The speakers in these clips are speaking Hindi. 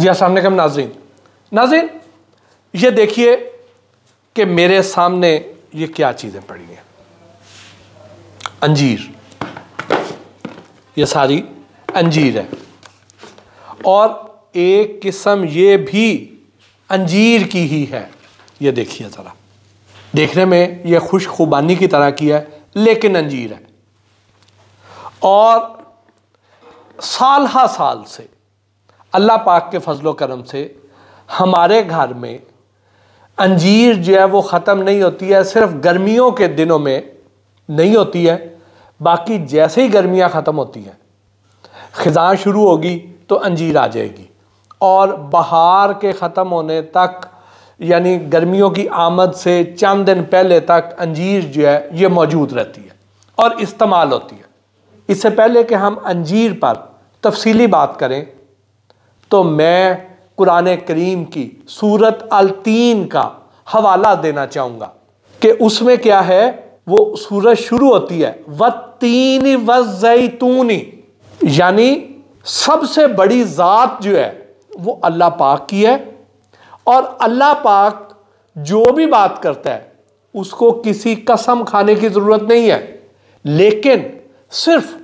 जी असल हाँ, नाजीन नाजीन ये देखिए कि मेरे सामने ये क्या चीज़ें पड़ी हैं अंजीर ये सारी अंजीर है और एक किस्म ये भी अंजीर की ही है ये देखिए ज़रा देखने में ये खुश खुबानी की तरह की है लेकिन अंजीर है और साल हा साल से अल्लाह पाक के फजलो करम से हमारे घर में अंजीर जो है वो ख़त्म नहीं होती है सिर्फ गर्मियों के दिनों में नहीं होती है बाकी जैसे ही गर्मियाँ ख़त्म होती हैं ख़जा शुरू होगी तो अंजीर आ जाएगी और बहार के ख़त्म होने तक यानी गर्मियों की आमद से चंद दिन पहले तक अंजीर जो है ये मौजूद रहती है और इस्तेमाल होती है इससे पहले कि हम अंजीर पर तफसीली बात करें तो मैं कुरान करीम की सूरत अलतीन का हवाला देना चाहूँगा कि उसमें क्या है वो सूरत शुरू होती है व तीन व जैतूनी यानी सबसे बड़ी ज़ात जो है वो अल्लाह पाक की है और अल्लाह पाक जो भी बात करता है उसको किसी कसम खाने की ज़रूरत नहीं है लेकिन सिर्फ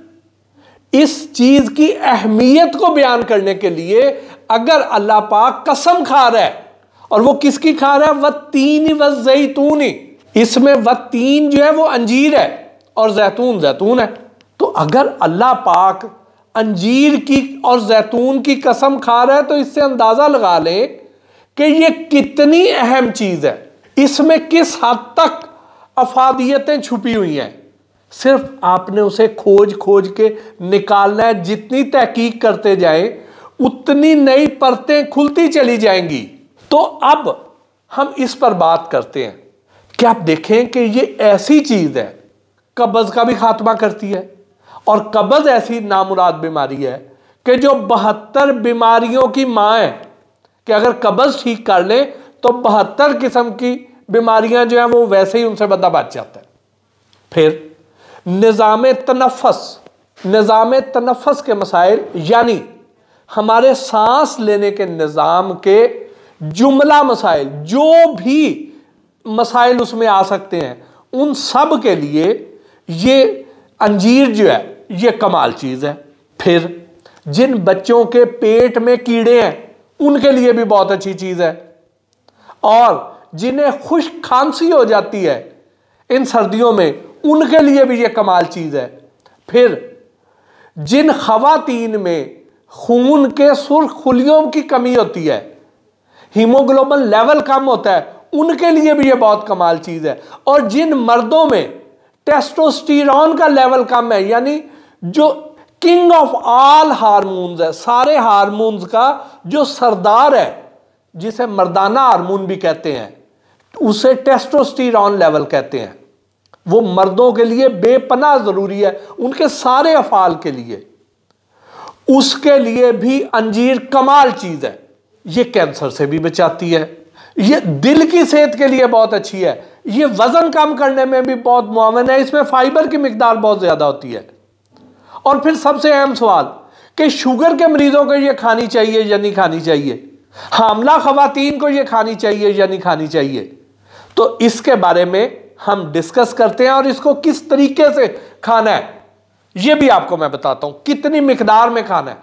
इस चीज की अहमियत को बयान करने के लिए अगर अल्लाह पाक कसम खा रहा है और वो किसकी खा रहा है वह तीन व जैतून इसमें वह तीन जो है वो अंजीर है और जैतून जैतून है तो अगर अल्लाह पाक अंजीर की और जैतून की कसम खा रहा है तो इससे अंदाज़ा लगा लें कि ये कितनी अहम चीज़ है इसमें किस हद तक अफादियतें छुपी हुई हैं सिर्फ आपने उसे खोज खोज के निकालना है जितनी तहकीक करते जाए उतनी नई परतें खुलती चली जाएंगी तो अब हम इस पर बात करते हैं कि आप देखें कि ये ऐसी चीज़ है कब्ज़ का भी खात्मा करती है और कब्ज़ ऐसी नामुराद बीमारी है कि जो बहत्तर बीमारियों की माँ है कि अगर कब्ज़ ठीक कर ले तो बहत्तर किस्म की बीमारियां जो हैं वो वैसे ही उनसे बंदा बच जाता है फिर निज़ाम तनफस निज़ाम तनफस के मसाइल यानी हमारे सांस लेने के निज़ाम के जुमला मसाइल जो भी मसाइल उसमें आ सकते हैं उन सब के लिए ये अंजीर जो है ये कमाल चीज़ है फिर जिन बच्चों के पेट में कीड़े हैं उनके लिए भी बहुत अच्छी चीज़ है और जिन्हें खुश खांसी हो जाती है इन सर्दियों में उनके लिए भी ये कमाल चीज़ है फिर जिन खातन में खून के सुर्ख खुलियों की कमी होती है हीमोग्लोबल लेवल कम होता है उनके लिए भी ये बहुत कमाल चीज़ है और जिन मर्दों में टेस्टोस्टिरॉन का लेवल कम है यानी जो किंग ऑफ ऑल हारमोन्स है सारे हारमोन्स का जो सरदार है जिसे मर्दाना हारमोन भी कहते हैं उसे टेस्टोस्टीरोन लेवल कहते हैं वो मर्दों के लिए बेपना ज़रूरी है उनके सारे अफाल के लिए उसके लिए भी अंजीर कमाल चीज़ है ये कैंसर से भी बचाती है ये दिल की सेहत के लिए बहुत अच्छी है ये वज़न कम करने में भी बहुत मुआवन है इसमें फाइबर की मकदार बहुत ज़्यादा होती है और फिर सबसे अहम सवाल कि शुगर के मरीज़ों को ये खानी चाहिए या नहीं खानी चाहिए हामला ख़वातीन को ये खानी चाहिए या नहीं खानी चाहिए तो इसके बारे में हम डिस्कस करते हैं और इसको किस तरीके से खाना है यह भी आपको मैं बताता हूं कितनी मिकदार में खाना है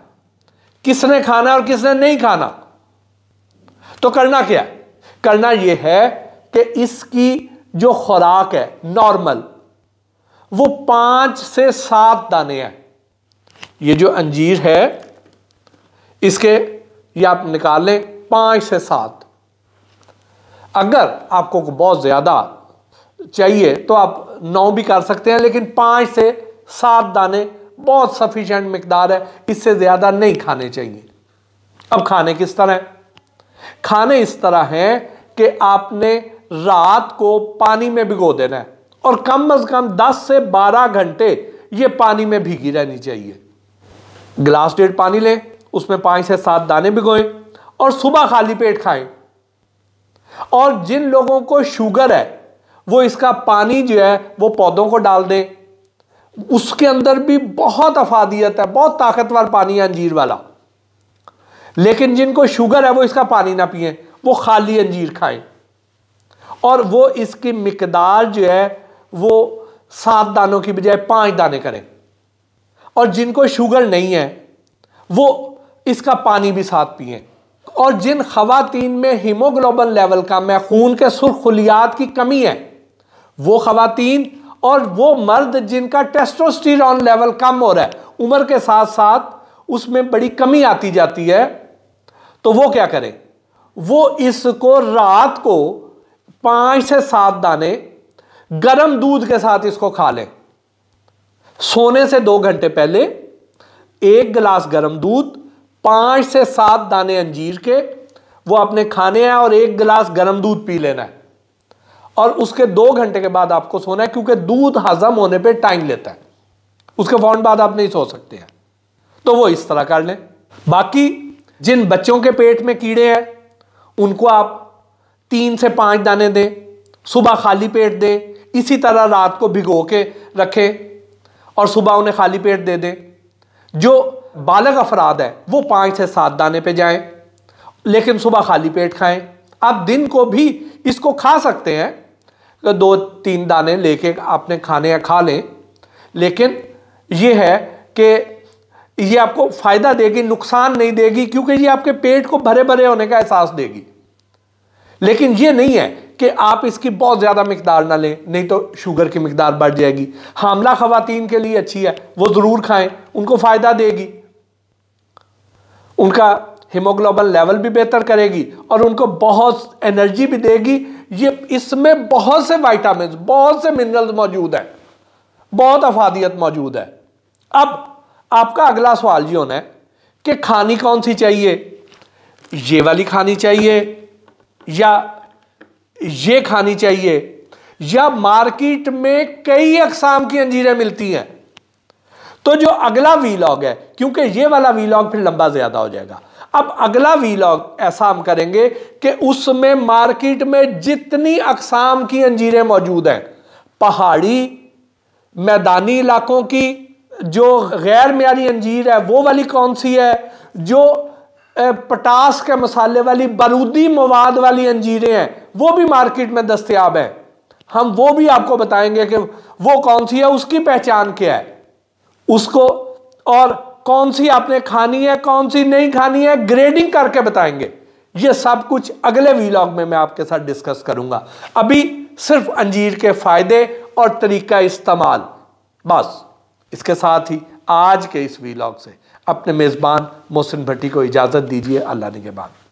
किसने खाना है और किसने नहीं खाना तो करना क्या है करना यह है कि इसकी जो खुराक है नॉर्मल वो पांच से सात दाने हैं ये जो अंजीर है इसके ये आप लें पांच से सात अगर आपको बहुत ज्यादा चाहिए तो आप नौ भी कर सकते हैं लेकिन पाँच से सात दाने बहुत सफिशेंट मकदार है इससे ज़्यादा नहीं खाने चाहिए अब खाने किस तरह है खाने इस तरह हैं कि आपने रात को पानी में भिगो देना है और कम अज कम 10 से 12 घंटे ये पानी में भीगी रहनी चाहिए गिलास डेढ़ पानी लें उसमें पाँच से सात दाने भिगोएं और सुबह खाली पेट खाएं और जिन लोगों को शुगर है वो इसका पानी जो है वो पौधों को डाल दें उसके अंदर भी बहुत अफादियत है बहुत ताकतवर पानी है अंजीर वाला लेकिन जिनको शुगर है वो इसका पानी ना पिए वो खाली अंजीर खाएं और वो इसकी मकदार जो है वो सात दानों की बजाय पांच दाने करें और जिनको शुगर नहीं है वो इसका पानी भी साथ पिए और जिन खातन में हीमोग्लोबल लेवल का मैं खून के सुरखलियात की कमी है वो खातन और वो मर्द जिनका टेस्टोस्टिरॉन लेवल कम हो रहा है उम्र के साथ साथ उसमें बड़ी कमी आती जाती है तो वो क्या करें वो इसको रात को पांच से सात दाने गर्म दूध के साथ इसको खा लें सोने से दो घंटे पहले एक गिलास गर्म दूध पांच से सात दाने अंजीर के वो अपने खाने हैं और एक गिलास गर्म दूध पी लेना है और उसके दो घंटे के बाद आपको सोना है क्योंकि दूध हजम होने पे टाइम लेता है उसके फौरन बाद आप नहीं सो सकते हैं तो वो इस तरह कर लें बाकी जिन बच्चों के पेट में कीड़े हैं उनको आप तीन से पांच दाने दें सुबह खाली पेट दें इसी तरह रात को भिगो के रखें और सुबह उन्हें खाली पेट दे दें जो बालक अफराद हैं वो पांच से सात दाने पे जाएं लेकिन सुबह खाली पेट खाएं आप दिन को भी इसको खा सकते हैं दो तीन दाने लेके आपने खाने या खा लें लेकिन ये है कि ये आपको फ़ायदा देगी नुकसान नहीं देगी क्योंकि ये आपके पेट को भरे भरे होने का एहसास देगी लेकिन ये नहीं है कि आप इसकी बहुत ज़्यादा मकदार ना लें नहीं तो शुगर की मकदार बढ़ जाएगी हामला ख़वातीन के लिए अच्छी है वो ज़रूर खाएं उनको फ़ायदा देगी उनका हीमोग्लोबल लेवल भी बेहतर करेगी और उनको बहुत एनर्जी भी देगी ये इसमें बहुत से वाइटामिन बहुत से मिनरल्स मौजूद हैं बहुत अफादियत मौजूद है अब आपका अगला सवाल जी होना है कि खानी कौन सी चाहिए ये वाली खानी चाहिए या ये खानी चाहिए या मार्केट में कई अकसाम की अंजीरें मिलती हैं तो जो अगला वीलॉग है क्योंकि ये वाला वीलॉग फिर लंबा ज्यादा हो जाएगा अब अगला वीलॉग ऐसा हम करेंगे कि उसमें मार्केट में जितनी अकसाम की अंजीरें मौजूद हैं पहाड़ी मैदानी इलाकों की जो गैर मीरी अंजीर है वो वाली कौन सी है जो पटास के मसाले वाली बारूदी मवाद वाली अंजीरें हैं वो भी मार्केट में दस्तियाब हैं हम वो भी आपको बताएंगे कि वो कौन सी है उसकी पहचान क्या है उसको और कौन सी आपने खानी है कौन सी नहीं खानी है ग्रेडिंग करके बताएंगे ये सब कुछ अगले वीलॉग में मैं आपके साथ डिस्कस करूंगा अभी सिर्फ अंजीर के फायदे और तरीका इस्तेमाल बस इसके साथ ही आज के इस वीलॉग से अपने मेज़बान मोहसिन भट्टी को इजाज़त दीजिए अल्लाह ने के बाद